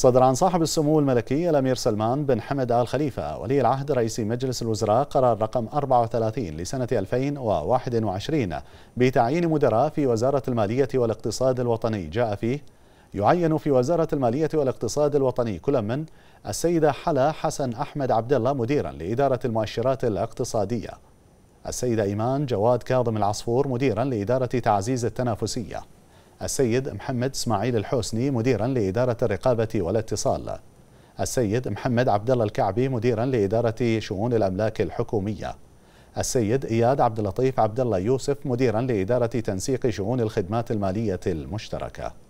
صدر عن صاحب السمو الملكي الأمير سلمان بن حمد آل خليفة ولي العهد رئيس مجلس الوزراء قرار رقم 34 لسنة 2021 بتعيين مدراء في وزارة المالية والاقتصاد الوطني جاء فيه يعين في وزارة المالية والاقتصاد الوطني كل من السيدة حلا حسن أحمد عبد الله مديرا لإدارة المؤشرات الاقتصادية السيدة إيمان جواد كاظم العصفور مديرا لإدارة تعزيز التنافسية السيد محمد اسماعيل الحسني مديرا لإدارة الرقابة والاتصال السيد محمد عبد الله الكعبي مديرا لإدارة شؤون الأملاك الحكومية السيد إياد عبد اللطيف عبد الله يوسف مديرا لإدارة تنسيق شؤون الخدمات المالية المشتركة